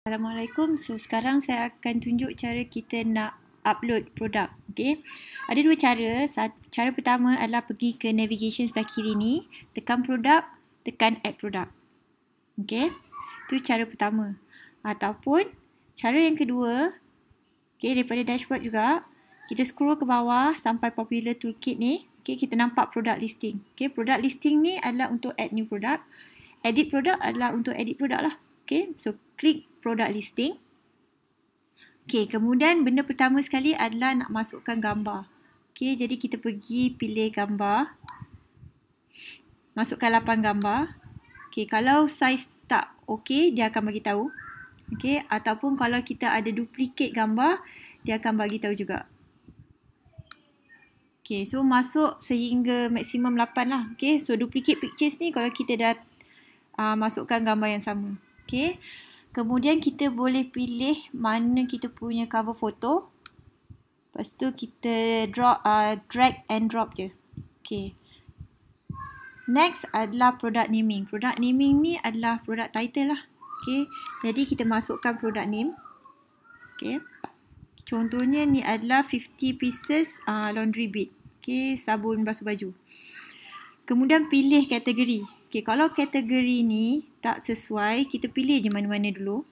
Assalamualaikum. So sekarang saya akan tunjuk cara kita nak upload produk. Okay. Ada dua cara. Cara pertama adalah pergi ke navigation sebelah kiri ni. Tekan produk. Tekan add produk. Okay. Tu cara pertama. Ataupun cara yang kedua. Okay. Daripada dashboard juga. Kita scroll ke bawah sampai popular toolkit ni. Okay. Kita nampak produk listing. Okay. Produk listing ni adalah untuk add new product. Edit product adalah untuk edit product lah. Okay. So klik product listing. Okey, kemudian benda pertama sekali adalah nak masukkan gambar. Okey, jadi kita pergi pilih gambar. Masukkan lapan gambar. Okey, kalau size tak okey, dia akan bagi tahu. Okey, ataupun kalau kita ada duplicate gambar, dia akan bagi tahu juga. Okey, so masuk sehingga maksimum lapan lah. Okey, so duplicate pictures ni kalau kita dah uh, masukkan gambar yang sama. Okey. Kemudian kita boleh pilih mana kita punya cover foto. Lepas tu kita draw, uh, drag and drop je. Okay. Next adalah product naming. Product naming ni adalah product title lah. Okay. Jadi kita masukkan product name. Okay. Contohnya ni adalah 50 pieces uh, laundry bit. Okay. Sabun basuh baju. Kemudian pilih kategori. Okay, kalau kategori ni tak sesuai, kita pilih je mana-mana dulu.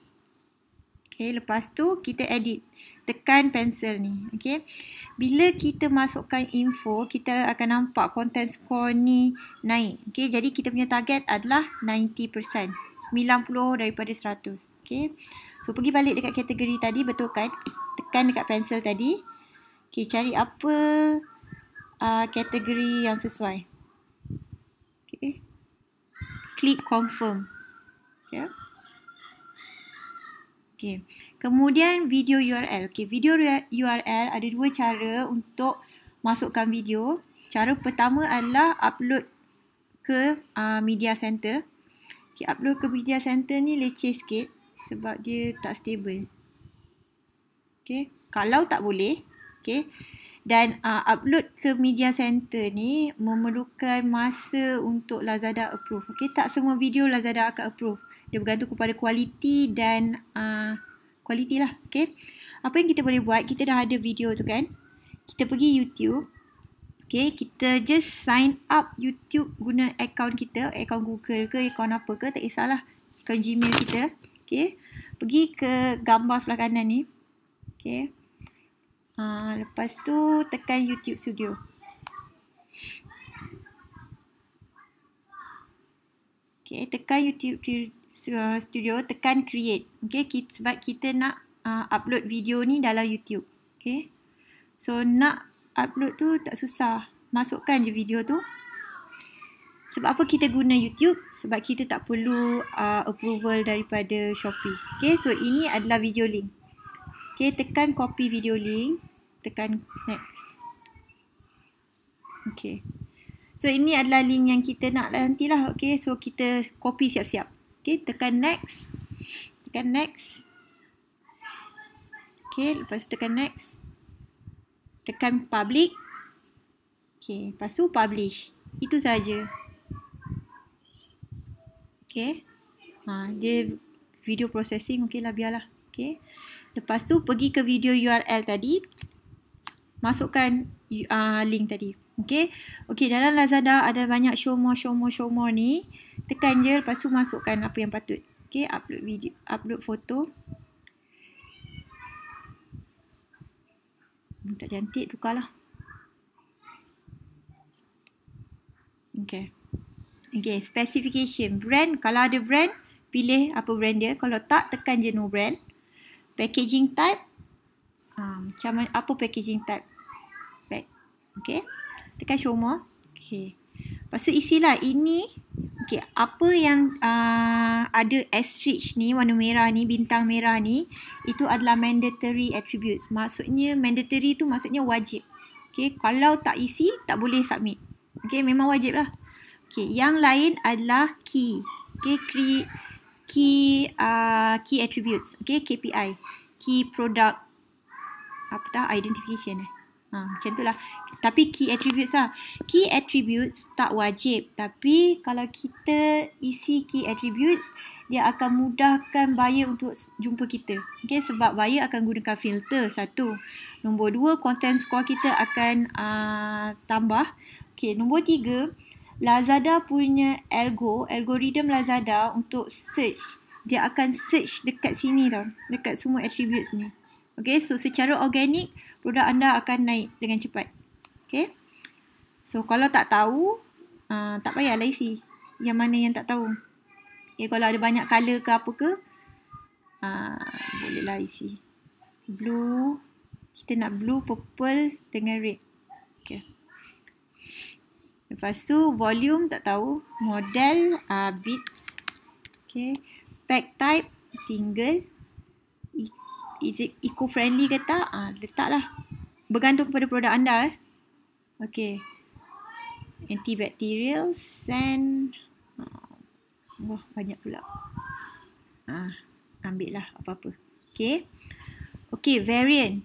Okay, lepas tu kita edit. Tekan pencil ni. Okay. Bila kita masukkan info, kita akan nampak konten score ni naik. Okay, jadi kita punya target adalah 90%. 90 daripada 100. Okay. So, pergi balik dekat kategori tadi, betul kan? Tekan dekat pencil tadi. Okay, cari apa uh, kategori yang sesuai click confirm. Okay. Okay. Kemudian video URL. Okay, video URL ada dua cara untuk masukkan video. Cara pertama adalah upload ke uh, media center. Okay, upload ke media center ni leceh sikit sebab dia tak stable. Okay, kalau tak boleh, okay, dan uh, upload ke media center ni memerlukan masa untuk Lazada approve. Okay, tak semua video Lazada akan approve. Dia bergantung kepada kualiti dan uh, kualiti uh, lah. Okay. Apa yang kita boleh buat, kita dah ada video tu kan. Kita pergi YouTube. Okay, kita just sign up YouTube guna account kita. Account Google ke, account apa ke, tak kisahlah. Account Gmail kita. Okay. Pergi ke gambar sebelah kanan ni. Okay. Ha, lepas tu tekan YouTube Studio. Okay, tekan YouTube uh, Studio, tekan create. Okay, kita, sebab kita nak uh, upload video ni dalam YouTube. Okay. So, nak upload tu tak susah. Masukkan je video tu. Sebab apa kita guna YouTube? Sebab kita tak perlu uh, approval daripada Shopee. Okay, so ini adalah video link. Okay, tekan copy video link tekan next okay so ini adalah link yang kita nak lah nantilah okay so kita copy siap-siap okay tekan next tekan next okay lepas tekan next tekan public okay lepas tu publish itu saja okay ha, dia video processing okay lah biarlah okay Lepas tu pergi ke video URL tadi masukkan uh, link tadi. Okay. Okay dalam Lazada ada banyak show more, show more, show more ni. Tekan je lepas tu masukkan apa yang patut. Okay upload video, upload foto. Hmm, tak cantik tukarlah. Okay. Okay specification. Brand kalau ada brand pilih apa brand dia. Kalau tak tekan je no brand. Packaging type macam mana, apa packaging type bag. Okay. Tekan show more. Okay. Lepas tu isilah ini. Okay. Apa yang uh, ada Astridge ni, warna merah ni, bintang merah ni. Itu adalah mandatory attributes. Maksudnya mandatory tu maksudnya wajib. Okay. Kalau tak isi, tak boleh submit. Okay. Memang wajib lah. Okay. Yang lain adalah key. Okay. Create key uh, key attributes. Okay. KPI. Key product apa tak identification eh. Ha, macam itulah. Tapi key attributes lah. Key attributes tak wajib. Tapi kalau kita isi key attributes, dia akan mudahkan buyer untuk jumpa kita. Okay, sebab buyer akan gunakan filter satu. Nombor dua, content score kita akan uh, tambah. Okay, nombor tiga, Lazada punya algo, algorithm Lazada untuk search. Dia akan search dekat sini tau. Dekat semua attributes ni. Okay, so secara organik, produk anda akan naik dengan cepat. Okay. So, kalau tak tahu, uh, tak payahlah isi. Yang mana yang tak tahu. Okay, kalau ada banyak colour ke apa ke, uh, ah, bolehlah isi. Blue, kita nak blue, purple dengan red. Okay. Lepas tu, volume tak tahu. Model, uh, ah, bits. Okay. Pack type, single is it eco-friendly ke tak? Ah, ha, lah. Bergantung kepada produk anda eh. Okay. Antibacterial, sand. Ah, wah, banyak pula. Ah, ha, ambil lah apa-apa. Okay. Okay, variant.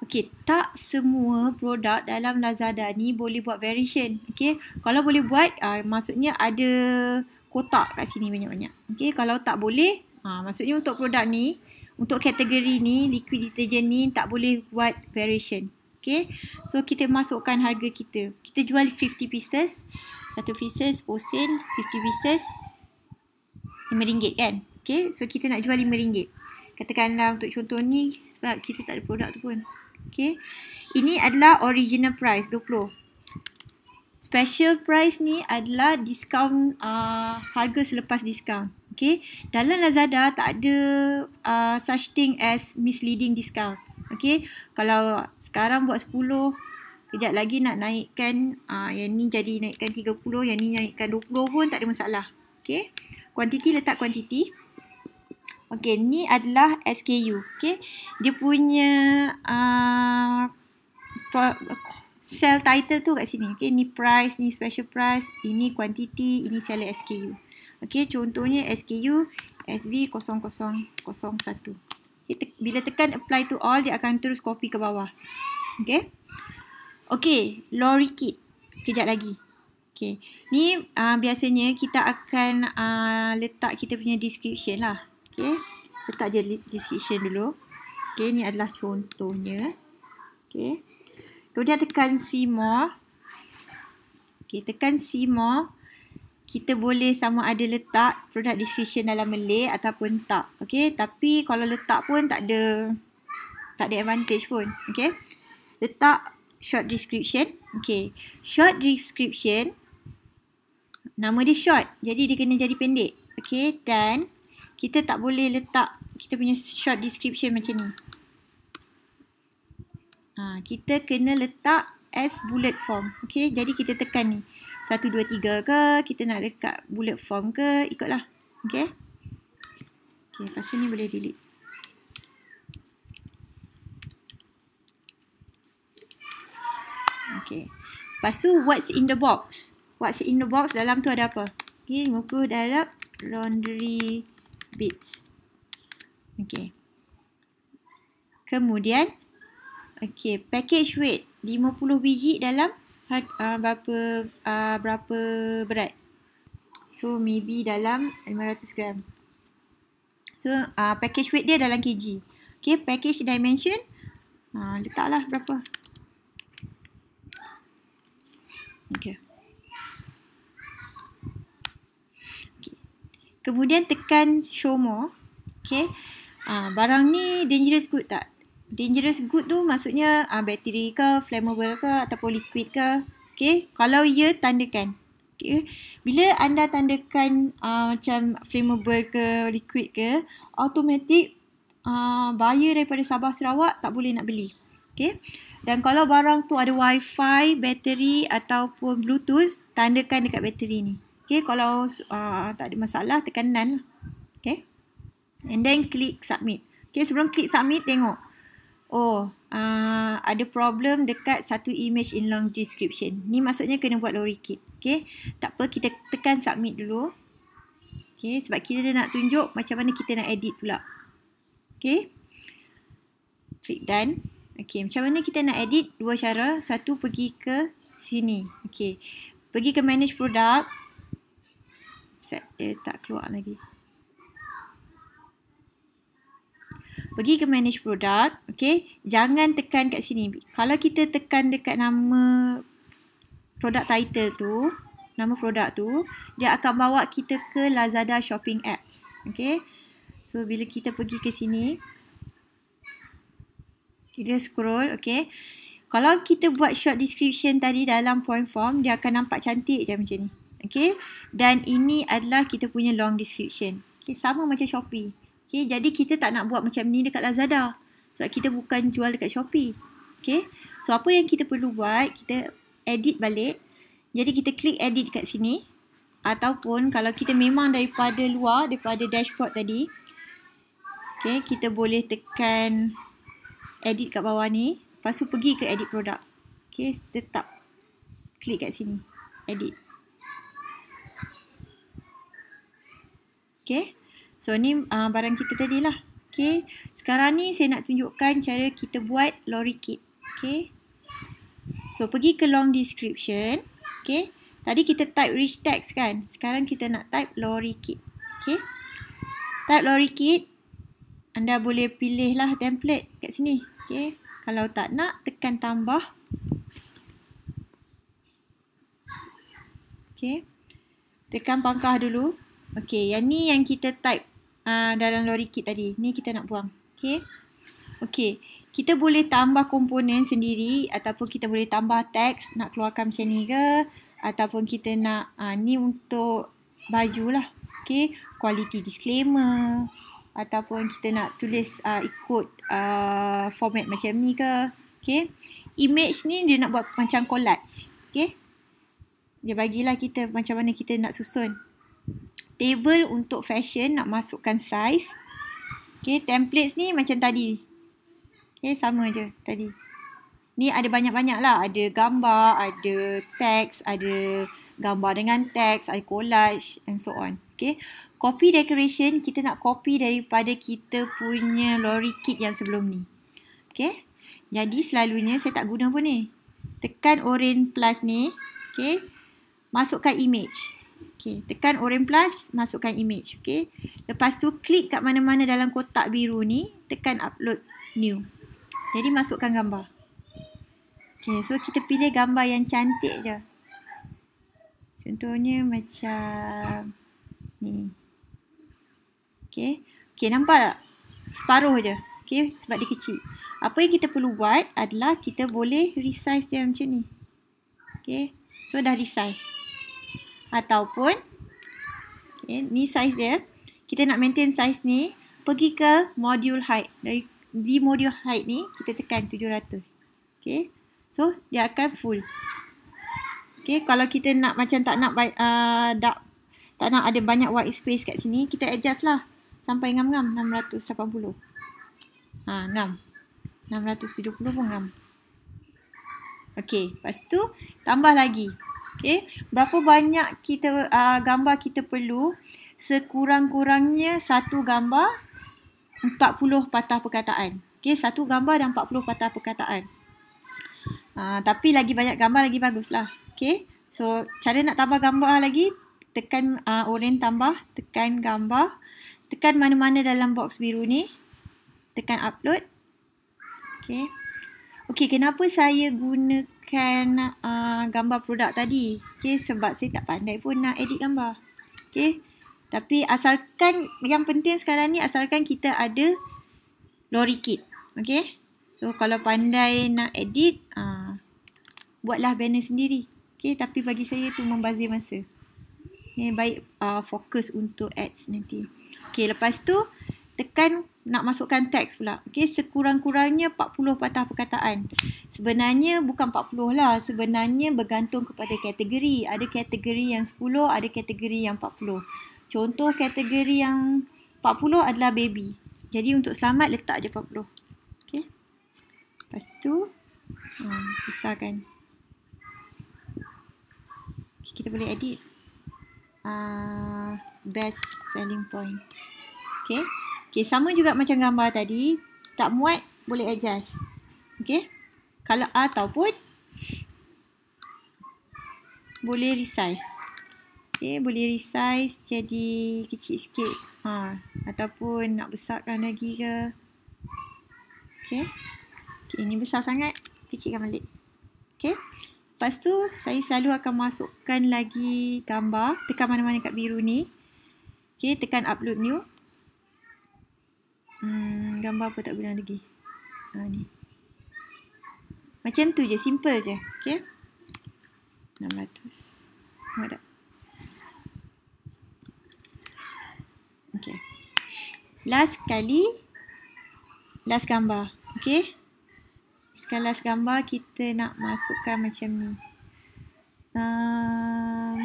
Okay, tak semua produk dalam Lazada ni boleh buat variation. Okay, kalau boleh buat, ah, uh, maksudnya ada kotak kat sini banyak-banyak. Okay, kalau tak boleh, ah, uh, maksudnya untuk produk ni, untuk kategori ni liquid detergent ni tak boleh buat variation. Okay. So kita masukkan harga kita. Kita jual 50 pieces. Satu pieces, posen, 50 pieces. RM5 kan? Okay. So kita nak jual RM5. Katakanlah untuk contoh ni sebab kita tak ada produk tu pun. Okay. Ini adalah original price RM20. Special price ni adalah discount uh, harga selepas discount. Okay. Dalam Lazada tak ada uh, such thing as misleading discount. Okay. Kalau sekarang buat 10, kejap lagi nak naikkan uh, yang ni jadi naikkan 30, yang ni naikkan 20 pun tak ada masalah. Okay. Kuantiti letak kuantiti. Okay. Ni adalah SKU. Okay. Dia punya uh, sell title tu kat sini. Okay. Ni price, ni special price, ini kuantiti, ini seller SKU. Okey, contohnya SKU SV0001. Okay, te bila tekan apply to all, dia akan terus copy ke bawah. Okey. Okey, lorry kit. Kejap lagi. Okey. Ni uh, biasanya kita akan uh, letak kita punya description lah. Okey. Letak je description dulu. Okey, ni adalah contohnya. Okey. Kemudian tekan see more. Okey, tekan see more kita boleh sama ada letak product description dalam Malay ataupun tak. Okay. Tapi kalau letak pun tak ada, tak ada advantage pun. Okay. Letak short description. Okay. Short description. Nama dia short. Jadi dia kena jadi pendek. Okay. Dan kita tak boleh letak kita punya short description macam ni. Ha, kita kena letak as bullet form. Okay. Jadi kita tekan ni. 1, 2, 3 ke Kita nak dekat bullet form ke Ikutlah Okay Okay lepas ni boleh delete Okay. Lepas tu, what's in the box? What's in the box? Dalam tu ada apa? Okay, muka dalam laundry bits. Okay. Kemudian, okay, package weight 50 biji dalam uh, berapa uh, berapa berat. So maybe dalam 500 gram. So uh, package weight dia dalam kg. Okay package dimension. Uh, letaklah berapa. Okay. okay. Kemudian tekan show more. Okay. Uh, barang ni dangerous good tak? Dangerous good tu maksudnya uh, ah, bakteri ke, flammable ke ataupun liquid ke. Okay. Kalau ya, tandakan. Okay. Bila anda tandakan uh, macam flammable ke, liquid ke, automatic uh, buyer daripada Sabah Sarawak tak boleh nak beli. Okay. Dan kalau barang tu ada wifi, bateri ataupun bluetooth, tandakan dekat bateri ni. Okay. Kalau uh, tak ada masalah, tekan lah. Okay. And then klik submit. Okay. Sebelum klik submit, tengok oh uh, ada problem dekat satu image in long description. Ni maksudnya kena buat lori kit. Okay. Takpe, kita tekan submit dulu. Okay. Sebab kita nak tunjuk macam mana kita nak edit pula. Okay. Click done. Okay. Macam mana kita nak edit? Dua cara. Satu pergi ke sini. Okay. Pergi ke manage product. Set dia tak keluar lagi. pergi ke manage product okay. jangan tekan kat sini kalau kita tekan dekat nama product title tu nama produk tu dia akan bawa kita ke Lazada shopping apps okay. so bila kita pergi ke sini kita scroll okay. kalau kita buat short description tadi dalam point form dia akan nampak cantik je macam ni okay. dan ini adalah kita punya long description okey sama macam Shopee Okay, jadi kita tak nak buat macam ni dekat Lazada. Sebab kita bukan jual dekat Shopee. Okay. So, apa yang kita perlu buat, kita edit balik. Jadi, kita klik edit kat sini. Ataupun kalau kita memang daripada luar, daripada dashboard tadi. Okay, kita boleh tekan edit kat bawah ni. Lepas tu pergi ke edit produk. Okay, tetap klik kat sini. Edit. Okay. So ni uh, barang kita tadi lah. Okay. Sekarang ni saya nak tunjukkan cara kita buat lorry kit. Okay. So pergi ke long description. Okay. Tadi kita type rich text kan. Sekarang kita nak type lorry kit. Okay. Type lorry kit. Anda boleh pilih lah template kat sini. Okay. Kalau tak nak tekan tambah. Okay. Tekan pangkah dulu. Okay. Yang ni yang kita type Ah, dalam lori kit tadi. Ni kita nak buang. Okay. Okay. Kita boleh tambah komponen sendiri ataupun kita boleh tambah teks nak keluarkan macam ni ke. Ataupun kita nak uh, ni untuk baju lah. Okay. Quality disclaimer. Ataupun kita nak tulis uh, ikut uh, format macam ni ke. Okay. Image ni dia nak buat macam collage. Okay. Dia bagilah kita macam mana kita nak susun table untuk fashion nak masukkan size. Okay, templates ni macam tadi. Okay, sama je tadi. Ni ada banyak-banyak lah. Ada gambar, ada teks, ada gambar dengan teks, ada collage and so on. Okay. Copy decoration, kita nak copy daripada kita punya lorry kit yang sebelum ni. Okay. Jadi selalunya saya tak guna pun ni. Tekan orange plus ni. Okay. Masukkan image. Okay, tekan orange plus, masukkan image. Okey. lepas tu klik kat mana-mana dalam kotak biru ni, tekan upload new. Jadi masukkan gambar. Okey. so kita pilih gambar yang cantik je. Contohnya macam ni. Okey. okay nampak tak? Separuh je. Okey. sebab dia kecil. Apa yang kita perlu buat adalah kita boleh resize dia macam ni. Okey. so dah resize ataupun okay, eh, ni size dia. Kita nak maintain size ni, pergi ke module height. Dari di module height ni kita tekan 700. Okey. So dia akan full. Okey, kalau kita nak macam tak nak uh, ah, tak tak nak ada banyak white space kat sini, kita adjust lah sampai ngam-ngam 680. Ha, ngam. 670 pun ngam. Okey, lepas tu tambah lagi. Okay. Berapa banyak kita uh, gambar kita perlu? Sekurang-kurangnya satu gambar 40 patah perkataan. Okay. Satu gambar dan 40 patah perkataan. Uh, tapi lagi banyak gambar lagi baguslah. Okay. So cara nak tambah gambar lagi tekan uh, ah, oren tambah, tekan gambar, tekan mana-mana dalam box biru ni, tekan upload. Okay. Okey, kenapa saya gunakan uh, gambar produk tadi? Okey, sebab saya tak pandai pun nak edit gambar. Okey. Tapi asalkan yang penting sekarang ni asalkan kita ada lori kit. Okey. So kalau pandai nak edit, uh, buatlah banner sendiri. Okey, tapi bagi saya tu membazir masa. Okey, baik uh, fokus untuk ads nanti. Okey, lepas tu tekan nak masukkan teks pula. Okey, sekurang-kurangnya 40 patah perkataan. Sebenarnya bukan 40 lah. Sebenarnya bergantung kepada kategori. Ada kategori yang 10, ada kategori yang 40. Contoh kategori yang 40 adalah baby. Jadi untuk selamat letak je 40. Okey. Lepas tu hmm, ha, Okay, kita boleh edit. Uh, best selling point. Okay. Okay, sama juga macam gambar tadi. Tak muat, boleh adjust. Okay, Kalau A ataupun boleh resize. Okay, boleh resize jadi kecil sikit. Ha, ataupun nak besarkan lagi ke. Okay, Okey, ini besar sangat. Kecilkan balik. Okay, Lepas tu, saya selalu akan masukkan lagi gambar. Tekan mana-mana kat biru ni. Okay, tekan upload new. Hmm, gambar apa tak guna lagi? Ha ni. Macam tu je, simple je. Okey. 600. Mana? Okey. Last kali last gambar. Okey. Sekarang last gambar kita nak masukkan macam ni. Uh, ah.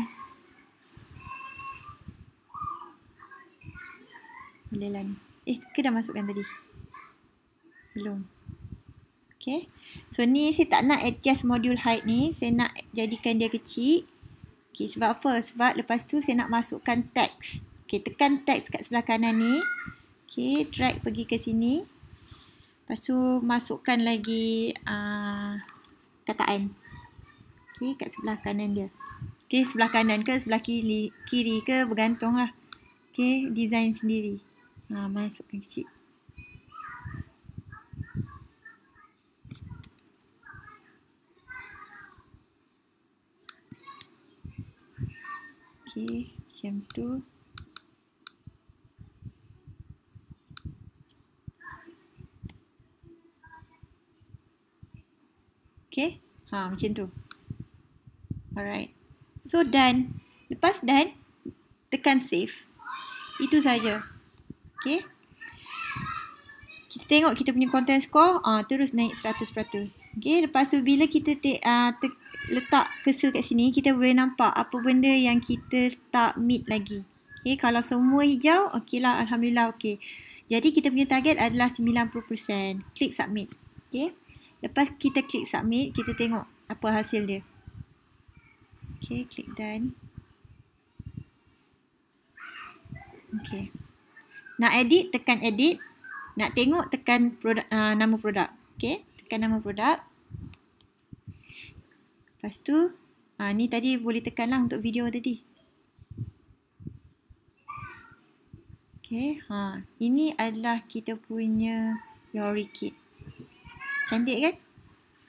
bolehlah ni. Eh, ke dah masukkan tadi? Belum. Okay. So, ni saya tak nak adjust modul height ni. Saya nak jadikan dia kecil. Okay, sebab apa? Sebab lepas tu saya nak masukkan teks. Okay, tekan teks kat sebelah kanan ni. Okay, drag pergi ke sini. Lepas tu masukkan lagi uh, kataan. Okay, kat sebelah kanan dia. Okay, sebelah kanan ke sebelah kiri, kiri ke bergantung lah. Okay, design sendiri. Ha, ah, masukkan kecil. Okey, macam tu. Okey, ha, macam tu. Alright. So, done. Lepas done, tekan save. Itu saja. Okay. Kita tengok kita punya content score uh, terus naik 100%. Okay. Lepas tu bila kita te, uh, te, letak cursor kat sini kita boleh nampak apa benda yang kita tak meet lagi. Okay. Kalau semua hijau okay lah Alhamdulillah okay. Jadi kita punya target adalah 90%. Klik submit. Okay. Lepas kita klik submit kita tengok apa hasil dia. Okay. Klik done. Okay. Nak edit, tekan edit. Nak tengok, tekan produk, uh, nama produk. Okay, tekan nama produk. Lepas tu, uh, ni tadi boleh tekan lah untuk video tadi. Okay, ha. ini adalah kita punya Yori Kit. Cantik kan?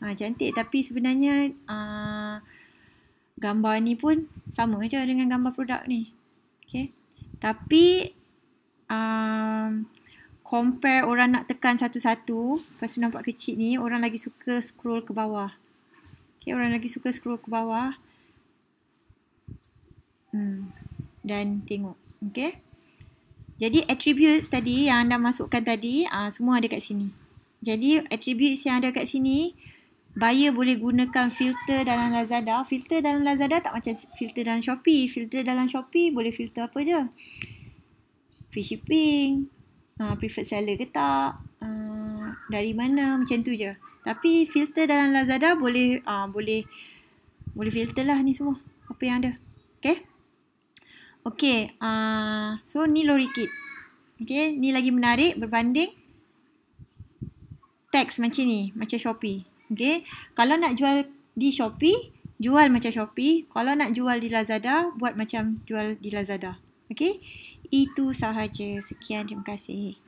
Ha, cantik tapi sebenarnya uh, gambar ni pun sama macam dengan gambar produk ni. Okay. Tapi um, compare orang nak tekan satu-satu lepas tu nampak kecil ni orang lagi suka scroll ke bawah okay, orang lagi suka scroll ke bawah hmm. dan tengok okay. jadi attributes tadi yang anda masukkan tadi uh, semua ada kat sini jadi attributes yang ada kat sini Buyer boleh gunakan filter dalam Lazada. Filter dalam Lazada tak macam filter dalam Shopee. Filter dalam Shopee boleh filter apa je free shipping, uh, preferred seller ke tak, uh, dari mana, macam tu je. Tapi filter dalam Lazada boleh uh, boleh boleh filter lah ni semua. Apa yang ada. Okay. Okay. Uh, so ni lori kit. Okay. Ni lagi menarik berbanding teks macam ni. Macam Shopee. Okay. Kalau nak jual di Shopee, jual macam Shopee. Kalau nak jual di Lazada, buat macam jual di Lazada. Okey, itu sahaja. Sekian, terima kasih.